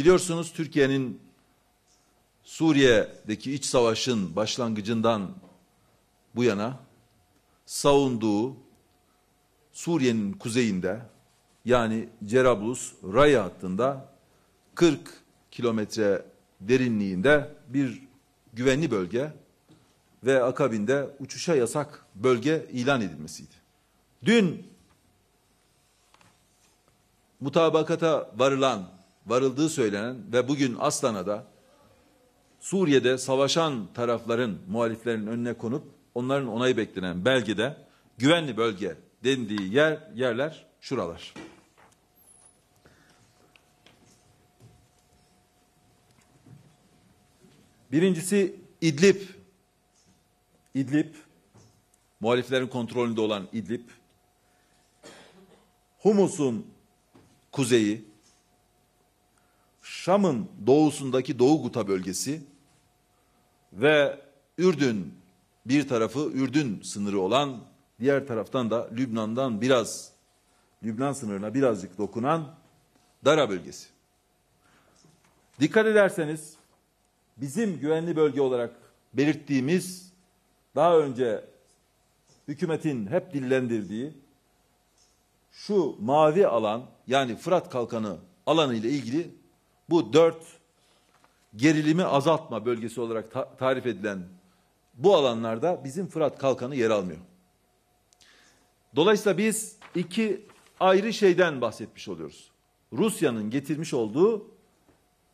Biliyorsunuz Türkiye'nin Suriye'deki iç savaşın başlangıcından bu yana savunduğu Suriye'nin kuzeyinde yani Cerablus Raya hattında 40 kilometre derinliğinde bir güvenli bölge ve akabinde uçuşa yasak bölge ilan edilmesiydi. Dün mutabakata varılan varıldığı söylenen ve bugün Aslan'a da Suriye'de savaşan tarafların, muhaliflerin önüne konup onların onayı beklenen belgede güvenli bölge dendiği yer yerler şuralar. Birincisi İdlib. İdlib, muhaliflerin kontrolünde olan İdlib. Humus'un kuzeyi, Şam'ın doğusundaki Doğu Guta bölgesi ve Ürdün bir tarafı Ürdün sınırı olan diğer taraftan da Lübnan'dan biraz Lübnan sınırına birazcık dokunan Dara bölgesi. Dikkat ederseniz bizim güvenli bölge olarak belirttiğimiz daha önce hükümetin hep dillendirdiği şu mavi alan yani Fırat Kalkanı alanı ile ilgili bu dört gerilimi azaltma bölgesi olarak ta tarif edilen bu alanlarda bizim Fırat Kalkanı yer almıyor. Dolayısıyla biz iki ayrı şeyden bahsetmiş oluyoruz. Rusya'nın getirmiş olduğu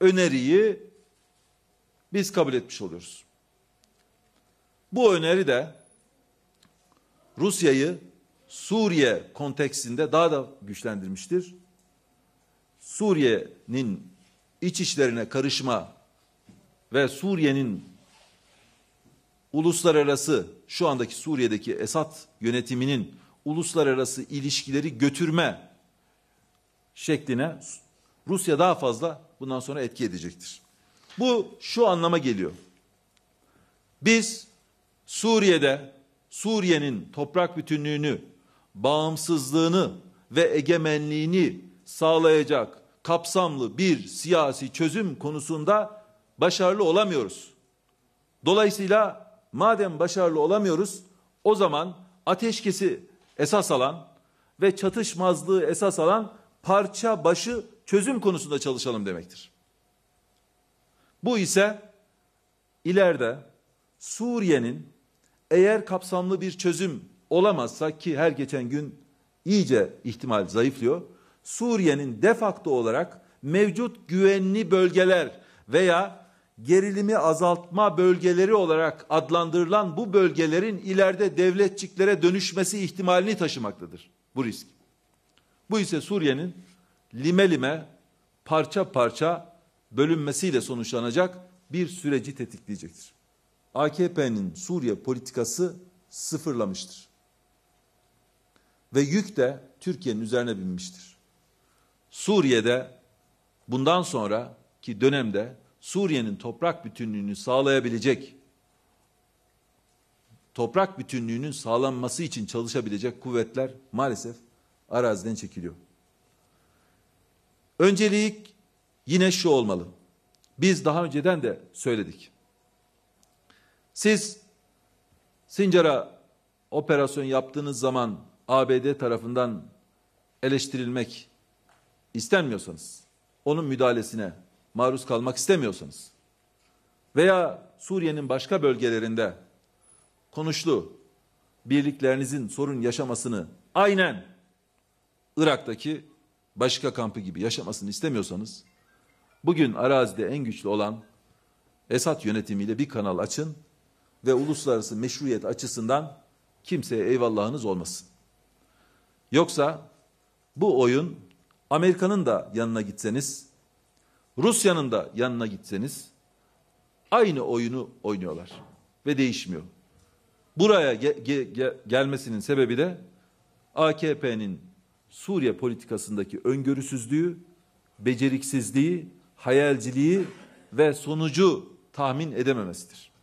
öneriyi biz kabul etmiş oluyoruz. Bu öneri de Rusya'yı Suriye konteksinde daha da güçlendirmiştir. Suriye'nin iç işlerine karışma ve Suriye'nin uluslararası şu andaki Suriye'deki Esad yönetiminin uluslararası ilişkileri götürme şekline Rusya daha fazla bundan sonra etki edecektir. Bu şu anlama geliyor. Biz Suriye'de Suriye'nin toprak bütünlüğünü, bağımsızlığını ve egemenliğini sağlayacak kapsamlı bir siyasi çözüm konusunda başarılı olamıyoruz. Dolayısıyla madem başarılı olamıyoruz o zaman ateşkesi esas alan ve çatışmazlığı esas alan parça başı çözüm konusunda çalışalım demektir. Bu ise ileride Suriye'nin eğer kapsamlı bir çözüm olamazsa ki her geçen gün iyice ihtimal zayıflıyor Suriye'nin defakto olarak mevcut güvenli bölgeler veya gerilimi azaltma bölgeleri olarak adlandırılan bu bölgelerin ileride devletçiklere dönüşmesi ihtimalini taşımaktadır bu risk. Bu ise Suriye'nin lime lime parça parça bölünmesiyle sonuçlanacak bir süreci tetikleyecektir. AKP'nin Suriye politikası sıfırlamıştır. Ve yük de Türkiye'nin üzerine binmiştir. Suriye'de bundan sonraki dönemde Suriye'nin toprak bütünlüğünü sağlayabilecek toprak bütünlüğünün sağlanması için çalışabilecek kuvvetler maalesef araziden çekiliyor. Öncelik yine şu olmalı. Biz daha önceden de söyledik. Siz Sincar'a operasyon yaptığınız zaman ABD tarafından eleştirilmek istenmiyorsanız, onun müdahalesine maruz kalmak istemiyorsanız veya Suriye'nin başka bölgelerinde konuşlu birliklerinizin sorun yaşamasını aynen Irak'taki başka kampı gibi yaşamasını istemiyorsanız bugün arazide en güçlü olan Esad yönetimiyle bir kanal açın ve uluslararası meşruiyet açısından kimseye eyvallahınız olmasın. Yoksa bu oyun Amerika'nın da yanına gitseniz, Rusya'nın da yanına gitseniz aynı oyunu oynuyorlar ve değişmiyor. Buraya ge- ge- gelmesinin sebebi de AKP'nin Suriye politikasındaki öngörüsüzlüğü, beceriksizliği, hayalciliği ve sonucu tahmin edememesidir.